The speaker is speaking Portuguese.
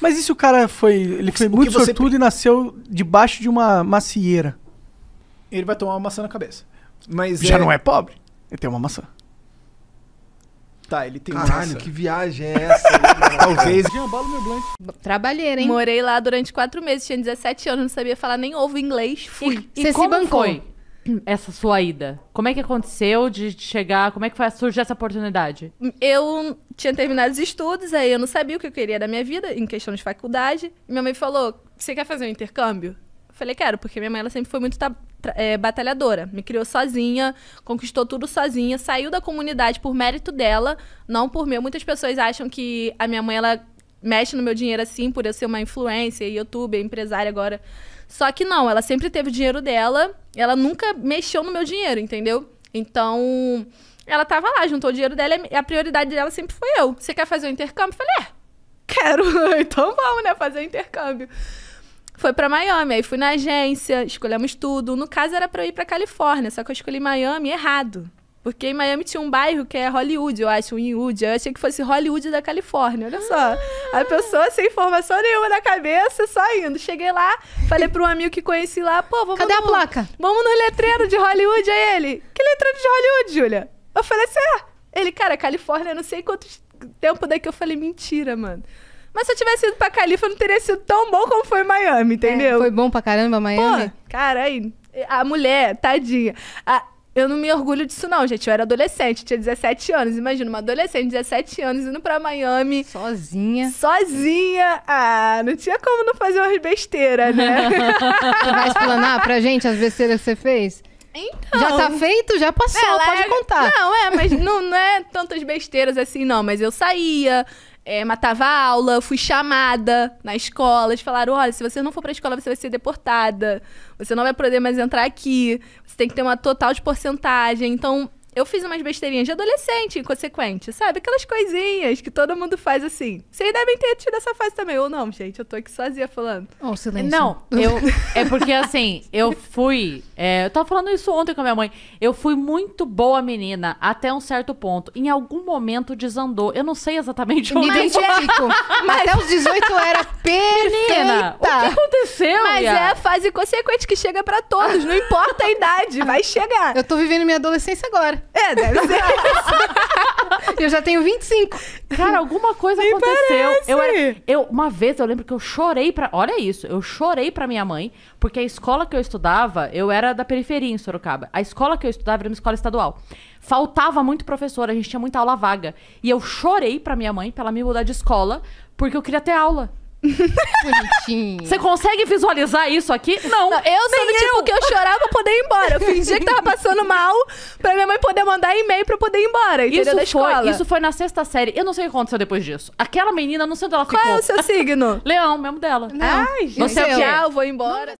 Mas e se o cara foi. Ele foi o muito sortudo e nasceu debaixo de uma macieira? Ele vai tomar uma maçã na cabeça. Mas Já é... não é pobre? Ele tem uma maçã. Tá, ele tem Caralho, maçã. que viagem é essa? Talvez. trabalhei Trabalheira, hein? Morei lá durante quatro meses, tinha 17 anos, não sabia falar nem ovo inglês. Fui. E, e Você se bancou? Foi? essa sua ida? Como é que aconteceu de chegar? Como é que foi surgir essa oportunidade? Eu tinha terminado os estudos, aí eu não sabia o que eu queria da minha vida em questão de faculdade. Minha mãe falou: "Você quer fazer um intercâmbio?" Eu falei: "Quero", porque minha mãe ela sempre foi muito é, batalhadora, me criou sozinha, conquistou tudo sozinha, saiu da comunidade por mérito dela, não por mim. Muitas pessoas acham que a minha mãe ela mexe no meu dinheiro assim, por eu ser uma influência, youtuber, empresária agora. Só que não, ela sempre teve o dinheiro dela, ela nunca mexeu no meu dinheiro, entendeu? Então, ela tava lá, juntou o dinheiro dela e a prioridade dela sempre foi eu. Você quer fazer o um intercâmbio? Eu falei, é, quero. então vamos, né, fazer o um intercâmbio. Foi para Miami, aí fui na agência, escolhemos tudo. No caso era para eu ir para Califórnia, só que eu escolhi Miami errado. Porque em Miami tinha um bairro que é Hollywood, eu acho, Inwood. Eu achei que fosse Hollywood da Califórnia, olha só. Ah. A pessoa sem informação nenhuma na cabeça, só indo. Cheguei lá, falei para um amigo que conheci lá, pô, vamos Cadê no, a placa? Vamos no letreiro de Hollywood, aí ele. Que letreiro de Hollywood, Júlia? Eu falei assim, ah. Ele, cara, Califórnia, não sei quanto tempo daqui. Eu falei, mentira, mano. Mas se eu tivesse ido pra Califa, não teria sido tão bom como foi Miami, é, entendeu? É, foi bom pra caramba Miami? Pô, cara, aí, a mulher, tadinha. A, eu não me orgulho disso, não, gente. Eu era adolescente, tinha 17 anos. Imagina, uma adolescente, 17 anos, indo pra Miami. Sozinha. Sozinha. Ah, não tinha como não fazer umas besteiras, né? Você vai explanar pra gente as besteiras que você fez? Então, já tá feito, já passou, é, pode é, contar. Não, é, mas não, não é tantas besteiras assim, não. Mas eu saía, é, matava a aula, fui chamada na escola, eles falaram, olha, se você não for pra escola, você vai ser deportada, você não vai poder mais entrar aqui, você tem que ter uma total de porcentagem. Então, eu fiz umas besteirinhas de adolescente, inconsequente, sabe? Aquelas coisinhas que todo mundo faz assim. Vocês devem ter tido essa fase também. Ou não, gente, eu tô aqui sozinha falando. Oh, silêncio. Não, eu. É porque assim, eu fui. É, eu tava falando isso ontem com a minha mãe. Eu fui muito boa menina até um certo ponto. Em algum momento desandou. Eu não sei exatamente onde. Me identifico. Mas... Até os 18 era perfeita. Menina, o que aconteceu? Mas Ia? é a fase consequente que chega para todos, não importa a idade, vai chegar. Eu tô vivendo minha adolescência agora. É, deve ser. eu já tenho 25. Cara, alguma coisa Me aconteceu. Eu, era, eu uma vez eu lembro que eu chorei para, olha isso, eu chorei para minha mãe, porque a escola que eu estudava, eu era da periferia em Sorocaba. A escola que eu estudava era uma escola estadual. Faltava muito professor, a gente tinha muita aula vaga. E eu chorei para minha mãe para ela me mudar de escola, porque eu queria ter aula. Bonitinho. Você consegue visualizar isso aqui? Não. não eu sou do tipo eu. que eu chorava pra poder ir embora. Eu fingia que tava passando mal pra minha mãe poder mandar e-mail pra eu poder ir embora. Isso da escola. Foi, isso foi na sexta série. Eu não sei o que aconteceu depois disso. Aquela menina, não sei onde ela ficou. Qual é o seu signo? Leão, mesmo dela. Não. Ai, gente. Você é o quê? Eu vou embora. Não.